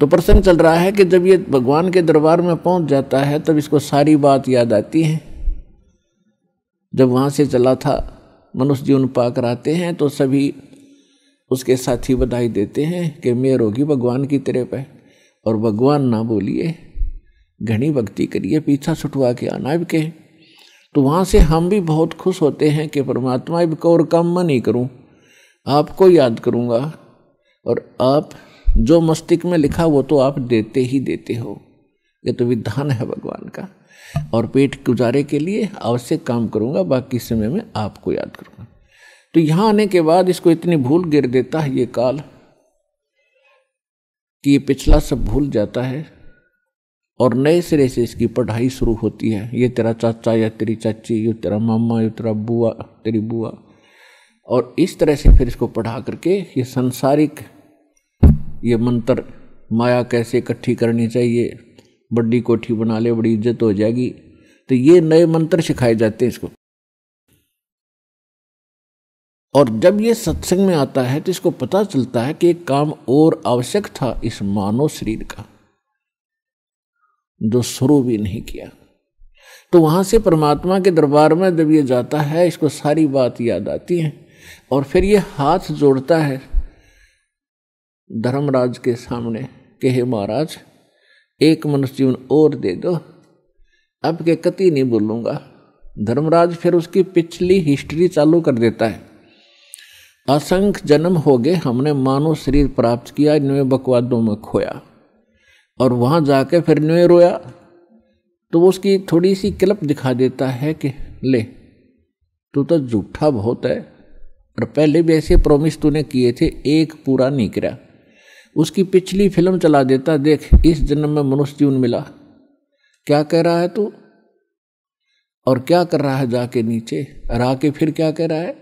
तो प्रसंग चल रहा है कि जब ये भगवान के दरबार में पहुंच जाता है तब इसको सारी बात याद आती है जब वहाँ से चला था मनुष्य जीवन पा कर आते हैं तो सभी उसके साथी बधाई देते हैं कि मेयर होगी भगवान की तेरे है और भगवान ना बोलिए घनी भक्ति करिए पीछा छुटवा के आना के तो वहाँ से हम भी बहुत खुश होते हैं कि परमात्मा इब और कम मैं नहीं करूँ आपको याद करूँगा और आप जो मस्तिष्क में लिखा वो तो आप देते ही देते हो ये तो विधान है भगवान का और पेट गुजारे के लिए आवश्यक काम करूँगा बाकी समय में आपको याद करूँगा तो यहाँ आने के बाद इसको इतनी भूल गिर देता है ये काल कि ये पिछला सब भूल जाता है और नए सिरे से इसकी पढ़ाई शुरू होती है ये तेरा चाचा या तेरी चाची यो तेरा मामा यो तेरा बुआ तेरी बुआ और इस तरह से फिर इसको पढ़ा करके ये संसारिक ये मंत्र माया कैसे इकट्ठी करनी चाहिए बड़ी कोठी बना ले बड़ी इज्जत हो जाएगी तो ये नए मंत्र सिखाए जाते हैं इसको और जब ये सत्संग में आता है तो इसको पता चलता है कि एक काम और आवश्यक था इस मानव शरीर का जो शुरू भी नहीं किया तो वहां से परमात्मा के दरबार में जब ये जाता है इसको सारी बात याद आती है और फिर ये हाथ जोड़ता है धर्मराज के सामने के हे महाराज एक मनुष्य जीवन और दे दो अब के कति नहीं बोलूँगा धर्मराज फिर उसकी पिछली हिस्ट्री चालू कर देता है असंख्य जन्म हो गए हमने मानव शरीर प्राप्त किया इनमें बकवादों में खोया और वहाँ जाके फिर नए रोया तो वो उसकी थोड़ी सी क्लप दिखा देता है कि ले तू तो झूठा बहुत है और पहले भी ऐसे प्रोमिस तूने किए थे एक पूरा नहीं करा उसकी पिछली फिल्म चला देता देख इस जन्म में मनुष्य जीवन मिला क्या कह रहा है तू और क्या कर रहा है जाके नीचे और आके फिर क्या कह रहा है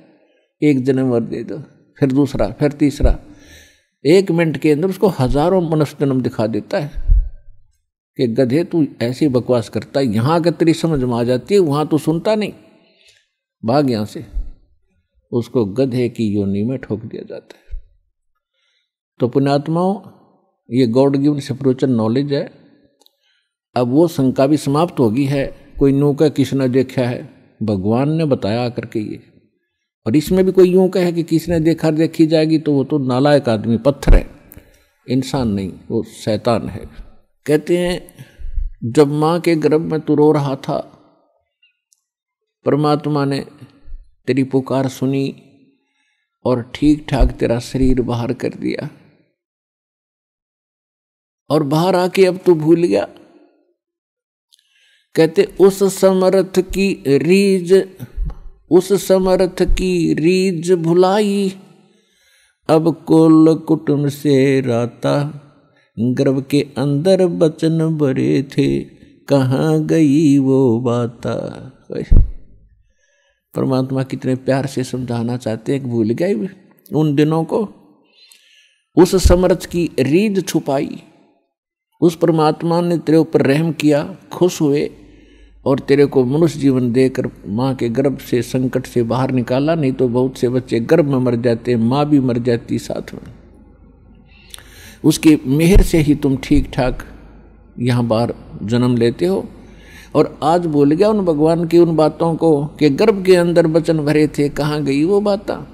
एक जन्म और दे दो फिर दूसरा फिर तीसरा एक मिनट के अंदर उसको हजारों मनुष्य जन्म दिखा देता है कि गधे तू ऐसी बकवास करता है यहाँ अगर तेरी समझ में आ जाती है वहाँ तो सुनता नहीं भाग यहाँ से उसको गधे की योनि में ठोक दिया जाता है तो पुण्यात्माओं ये गॉड गिवन स्परिचुअल नॉलेज है अब वो शंका भी समाप्त होगी है कोई नू कह किसने देखा है भगवान ने बताया आकर के ये और इसमें भी कोई यूं कहे कि किसने देखा देखी जाएगी तो वो तो नालायक आदमी पत्थर है इंसान नहीं वो शैतान है कहते हैं जब माँ के गर्भ में तू रो रहा था परमात्मा ने तेरी पुकार सुनी और ठीक ठाक तेरा शरीर बाहर कर दिया और बाहर आके अब तू भूल गया कहते उस समर्थ की रीज उस समर्थ की रीज भुलाई अब कुल कुटुम से राता गर्भ के अंदर बचन भरे थे कहाँ गई वो बाता परमात्मा कितने प्यार से समझाना चाहते हैं भूल गए उन दिनों को उस समर्थ की रीज छुपाई उस परमात्मा ने तेरे ऊपर रहम किया खुश हुए और तेरे को मनुष्य जीवन देकर माँ के गर्भ से संकट से बाहर निकाला नहीं तो बहुत से बच्चे गर्भ में मर जाते माँ भी मर जाती साथ में उसकी मेहर से ही तुम ठीक ठाक यहाँ बाहर जन्म लेते हो और आज बोल गया उन भगवान की उन बातों को कि गर्भ के अंदर वचन भरे थे कहाँ गई वो बातें